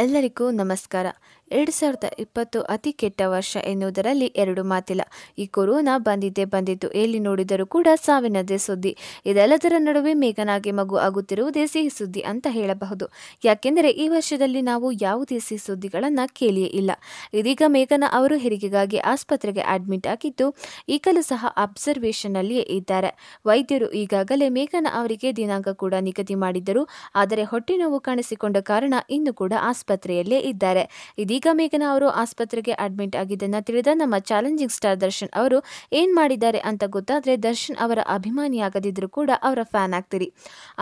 ಎಲ್ಲರಿಗೂ ನಮಸ್ಕಾರ ಎರಡು ಸಾವಿರದ ಇಪ್ಪತ್ತು ಅತಿ ಕೆಟ್ಟ ವರ್ಷ ಎನ್ನುವುದರಲ್ಲಿ ಎರಡು ಮಾತಿಲ್ಲ ಈ ಕೊರೋನಾ ಬಂದಿದ್ದೇ ಬಂದಿತ್ತು ಎಲ್ಲಿ ನೋಡಿದರೂ ಕೂಡ ಸಾವಿನದೇ ಸುದ್ದಿ ಇದೆಲ್ಲದರ ನಡುವೆ ಮೇಘನಾಗೆ ಮಗು ಆಗುತ್ತಿರುವುದೇ ಸಿಹಿ ಸುದ್ದಿ ಅಂತ ಹೇಳಬಹುದು ಯಾಕೆಂದರೆ ಈ ವರ್ಷದಲ್ಲಿ ನಾವು ಯಾವುದೇ ಸಿಹಿ ಸುದ್ದಿಗಳನ್ನು ಕೇಳಿಯೇ ಇಲ್ಲ ಇದೀಗ ಮೇಘನ ಅವರು ಹೆರಿಗೆಗಾಗಿ ಆಸ್ಪತ್ರೆಗೆ ಅಡ್ಮಿಟ್ ಆಗಿದ್ದು ಈಗಲೂ ಸಹ ಅಬ್ಸರ್ವೇಷನ್ನಲ್ಲಿಯೇ ಇದ್ದಾರೆ ವೈದ್ಯರು ಈಗಾಗಲೇ ಮೇಘನ ಅವರಿಗೆ ದಿನಾಂಕ ಕೂಡ ನಿಗದಿ ಮಾಡಿದ್ದರು ಆದರೆ ಹೊಟ್ಟೆ ನೋವು ಕಾಣಿಸಿಕೊಂಡ ಕಾರಣ ಇನ್ನು ಕೂಡ ಆಸ್ಪತ್ರೆ ಆಸ್ಪತ್ರೆಯಲ್ಲೇ ಇದ್ದಾರೆ ಇದೀಗ ಮೇಘನಾ ಅವರು ಆಸ್ಪತ್ರೆಗೆ ಅಡ್ಮಿಟ್ ಆಗಿದ್ದನ್ನು ತಿಳಿದ ನಮ್ಮ ಚಾಲೆಂಜಿಂಗ್ ಸ್ಟಾರ್ ದರ್ಶನ್ ಅವರು ಏನು ಮಾಡಿದ್ದಾರೆ ಅಂತ ಗೊತ್ತಾದರೆ ದರ್ಶನ್ ಅವರ ಅಭಿಮಾನಿಯಾಗದಿದ್ದರೂ ಕೂಡ ಅವರ ಫ್ಯಾನ್ ಆಗ್ತೀರಿ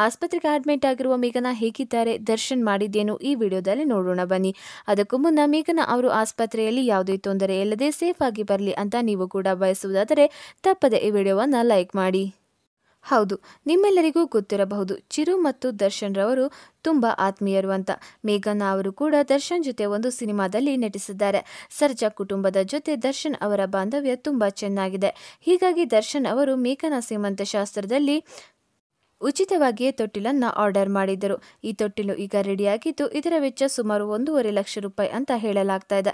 ಆಸ್ಪತ್ರೆಗೆ ಅಡ್ಮಿಟ್ ಆಗಿರುವ ಮೇಘನಾ ಹೇಗಿದ್ದಾರೆ ದರ್ಶನ್ ಮಾಡಿದ್ದೇನು ಈ ವಿಡಿಯೋದಲ್ಲಿ ನೋಡೋಣ ಬನ್ನಿ ಅದಕ್ಕೂ ಮುನ್ನ ಮೇಘನಾ ಅವರು ಆಸ್ಪತ್ರೆಯಲ್ಲಿ ಯಾವುದೇ ತೊಂದರೆ ಇಲ್ಲದೆ ಸೇಫ್ ಆಗಿ ಬರಲಿ ಅಂತ ನೀವು ಕೂಡ ಬಯಸುವುದಾದರೆ ತಪ್ಪದೆ ಈ ವಿಡಿಯೋವನ್ನು ಲೈಕ್ ಮಾಡಿ ಹೌದು ನಿಮ್ಮೆಲ್ಲರಿಗೂ ಗೊತ್ತಿರಬಹುದು ಚಿರು ಮತ್ತು ದರ್ಶನ್ ರವರು ತುಂಬ ಆತ್ಮೀಯರು ಅಂತ ಮೇಘನಾ ಅವರು ಕೂಡ ದರ್ಶನ್ ಜೊತೆ ಒಂದು ಸಿನಿಮಾದಲ್ಲಿ ನಟಿಸಿದ್ದಾರೆ ಸರ್ಜಾ ಕುಟುಂಬದ ಜೊತೆ ದರ್ಶನ್ ಅವರ ಬಾಂಧವ್ಯ ತುಂಬ ಚೆನ್ನಾಗಿದೆ ಹೀಗಾಗಿ ದರ್ಶನ್ ಅವರು ಮೇಘನಾ ಸೀಮಂತ ಶಾಸ್ತ್ರದಲ್ಲಿ ಉಚಿತವಾಗಿಯೇ ತೊಟ್ಟಿಲನ್ನು ಆರ್ಡರ್ ಮಾಡಿದ್ದರು ಈ ತೊಟ್ಟಿಲು ಈಗ ರೆಡಿಯಾಗಿದ್ದು ಇದರ ವೆಚ್ಚ ಸುಮಾರು ಒಂದೂವರೆ ಲಕ್ಷ ರೂಪಾಯಿ ಅಂತ ಹೇಳಲಾಗ್ತಾ ಇದೆ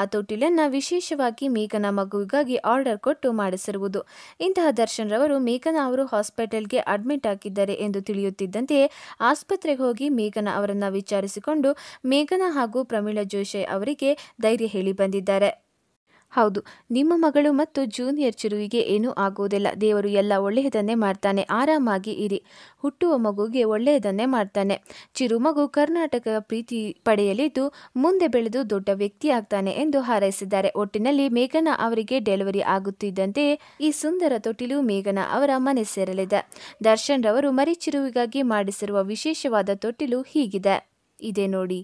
ಆ ತೊಟ್ಟಿಲನ್ನು ವಿಶೇಷವಾಗಿ ಮೇಘನ ಮಗುವಿಗಾಗಿ ಆರ್ಡರ್ ಕೊಟ್ಟು ಮಾಡಿಸಿರುವುದು ಇಂತಹ ದರ್ಶನ್ ರವರು ಮೇಘನ ಅವರು ಹಾಸ್ಪಿಟಲ್ಗೆ ಅಡ್ಮಿಟ್ ಆಗಿದ್ದಾರೆ ಎಂದು ತಿಳಿಯುತ್ತಿದ್ದಂತೆಯೇ ಆಸ್ಪತ್ರೆಗೆ ಹೋಗಿ ಮೇಘನ ಅವರನ್ನು ವಿಚಾರಿಸಿಕೊಂಡು ಮೇಘನ ಹಾಗೂ ಪ್ರಮೀಳಾ ಜೋಶಿ ಅವರಿಗೆ ಧೈರ್ಯ ಹೇಳಿ ಬಂದಿದ್ದಾರೆ ಹೌದು ನಿಮ್ಮ ಮಗಳು ಮತ್ತು ಜೂನಿಯರ್ ಚಿರುವಿಗೆ ಏನೂ ಆಗುವುದಿಲ್ಲ ದೇವರು ಎಲ್ಲ ಒಳ್ಳೆಯದನ್ನೇ ಮಾಡ್ತಾನೆ ಆರಾಮಾಗಿ ಇರಿ ಹುಟ್ಟುವ ಮಗುಗೆ ಒಳ್ಳೆಯದನ್ನೇ ಮಾಡ್ತಾನೆ ಚಿರು ಮಗು ಕರ್ನಾಟಕ ಪ್ರೀತಿ ಪಡೆಯಲಿದ್ದು ಮುಂದೆ ಬೆಳೆದು ದೊಡ್ಡ ವ್ಯಕ್ತಿಯಾಗ್ತಾನೆ ಎಂದು ಹಾರೈಸಿದ್ದಾರೆ ಒಟ್ಟಿನಲ್ಲಿ ಮೇಘನಾ ಅವರಿಗೆ ಡೆಲಿವರಿ ಆಗುತ್ತಿದ್ದಂತೆಯೇ ಈ ಸುಂದರ ತೊಟ್ಟಿಲು ಮೇಘನಾ ಅವರ ಮನೆ ಸೇರಲಿದೆ ದರ್ಶನ್ ರವರು ಮರಿ ಚಿರುವಿಗಾಗಿ ಮಾಡಿಸಿರುವ ವಿಶೇಷವಾದ ತೊಟ್ಟಿಲು ಹೀಗಿದೆ ಇದೆ ನೋಡಿ